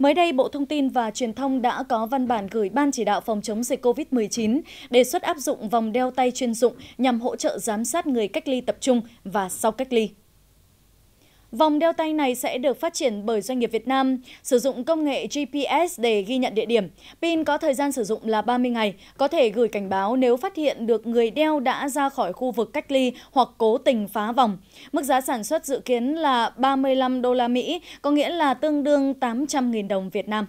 Mới đây, Bộ Thông tin và Truyền thông đã có văn bản gửi Ban chỉ đạo phòng chống dịch COVID-19 đề xuất áp dụng vòng đeo tay chuyên dụng nhằm hỗ trợ giám sát người cách ly tập trung và sau cách ly. Vòng đeo tay này sẽ được phát triển bởi doanh nghiệp Việt Nam, sử dụng công nghệ GPS để ghi nhận địa điểm. Pin có thời gian sử dụng là 30 ngày, có thể gửi cảnh báo nếu phát hiện được người đeo đã ra khỏi khu vực cách ly hoặc cố tình phá vòng. Mức giá sản xuất dự kiến là 35 đô la Mỹ, có nghĩa là tương đương 800.000 đồng Việt Nam.